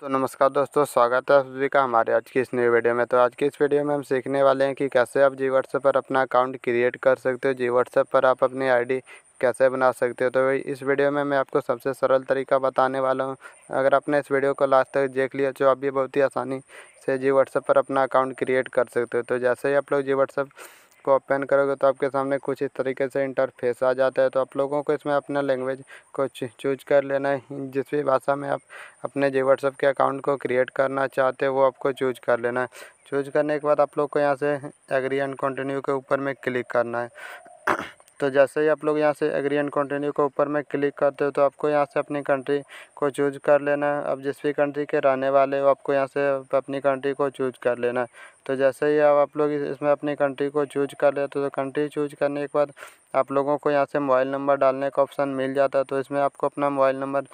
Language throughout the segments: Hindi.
तो नमस्कार दोस्तों स्वागत है सभी का हमारे आज की इस नई वीडियो में तो आज की इस वीडियो में हम सीखने वाले हैं कि कैसे आप जी व्हाट्सएप पर अपना अकाउंट क्रिएट कर सकते हो जी व्हाट्सएप पर आप अपनी आईडी कैसे बना सकते हो तो इस वीडियो में मैं आपको सबसे सरल तरीका बताने वाला हूँ अगर आपने इस वीडियो को लास्ट तक देख लिया तो आप भी बहुत ही आसानी से जी व्हाट्सएप पर अपना अकाउंट क्रिएट कर सकते हो तो जैसे ही आप लोग जी व्हाट्सएप इसको ओपन करोगे तो आपके सामने कुछ इस तरीके से इंटरफेस आ जाता है तो आप लोगों को इसमें अपना लैंग्वेज को चूज कर लेना है जिस भी भाषा में आप अपने जी व्हाट्सएप के अकाउंट को क्रिएट करना चाहते हो वो आपको चूज कर लेना है चूज करने के बाद आप लोग को यहाँ से एग्री एंड कंटिन्यू के ऊपर में क्लिक करना है तो जैसे ही आप लोग यहाँ से एग्री एंड कंटिन्यू के ऊपर में क्लिक करते हो तो आपको यहाँ से अपनी कंट्री को चूज कर लेना है अब जिस भी कंट्री के रहने वाले हो आपको यहाँ से अपनी कंट्री को चूज कर लेना है तो जैसे ही अब आप लोग इसमें अपनी कंट्री को चूज कर लेते हो तो कंट्री चूज करने के बाद आप लोगों को यहाँ से मोबाइल नंबर डालने का ऑप्शन मिल जाता है तो इसमें आपको अपना मोबाइल नंबर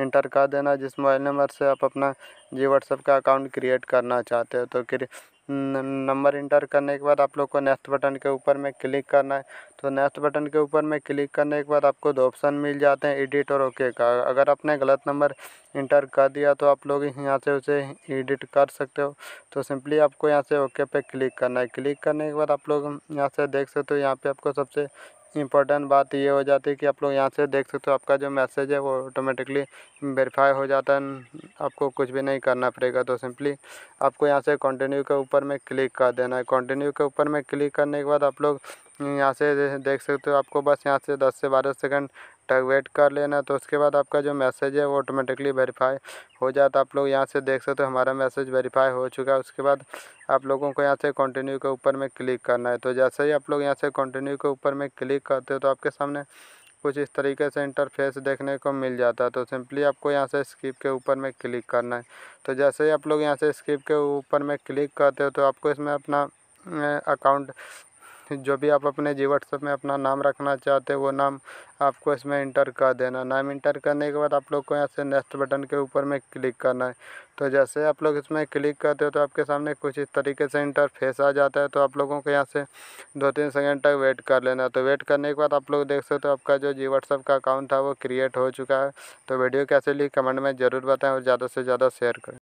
इंटर कर देना जिस मोबाइल नंबर से आप अपना जी व्हाट्सएप का अकाउंट क्रिएट करना चाहते हो तो फिर नंबर इंटर करने के बाद आप लोग को नेक्स्ट बटन के ऊपर में क्लिक करना है तो नेक्स्ट बटन के ऊपर में क्लिक करने के बाद आपको दो ऑप्शन मिल जाते हैं एडिट और ओके का अगर आपने गलत नंबर इंटर कर दिया तो आप लोग यहाँ से उसे एडिट कर सकते हो तो सिंपली आपको यहाँ से ओके पे क्लिक करना है क्लिक करने के बाद आप लोग यहाँ से देख सकते हो यहाँ पर आपको सबसे इम्पोर्टेंट बात ये हो जाती है कि आप लोग यहाँ से देख सकते हो आपका जो मैसेज है वो ऑटोमेटिकली वेरीफाई हो जाता है आपको कुछ भी नहीं करना पड़ेगा तो सिंपली आपको यहाँ से कंटिन्यू के ऊपर में क्लिक कर देना है कंटिन्यू के ऊपर में क्लिक करने के बाद आप लोग यहाँ से देख सकते हो आपको बस यहाँ से दस से बारह सेकंड तक वेट कर लेना तो उसके बाद आपका जो मैसेज है वो ऑटोमेटिकली वेरीफाई हो जाता आप लोग यहाँ से देख सकते हो हमारा मैसेज वेरीफाई हो चुका है उसके बाद आप लोगों को यहाँ से कंटिन्यू के ऊपर में क्लिक करना है तो जैसे ही आप लोग यहाँ से कंटिन्यू के ऊपर में क्लिक करते हो तो आपके सामने कुछ इस तरीके से इंटरफेस देखने को मिल जाता है तो सिंपली आपको यहाँ से स्किप के ऊपर में क्लिक करना है तो जैसे ही आप लोग यहाँ से स्किप के ऊपर में क्लिक करते हो तो आपको इसमें अपना अकाउंट जो भी आप अपने जी व्हाट्सएप में अपना नाम रखना चाहते हो वो नाम आपको इसमें इंटर कर देना नाम इंटर करने के बाद आप लोग को यहाँ से नेक्स्ट बटन के ऊपर में क्लिक करना है तो जैसे आप लोग इसमें क्लिक करते हो तो आपके सामने कुछ इस तरीके से इंटरफेस आ जाता है तो आप लोगों को यहाँ से दो तीन सेकेंड तक वेट कर लेना तो वेट करने के बाद आप लोग देख सकते हो तो आपका जो जी व्हाट्सएप का अकाउंट था वो क्रिएट हो चुका है तो वीडियो कैसे ली कमेंट में ज़रूर बताएँ और ज़्यादा से ज़्यादा शेयर करें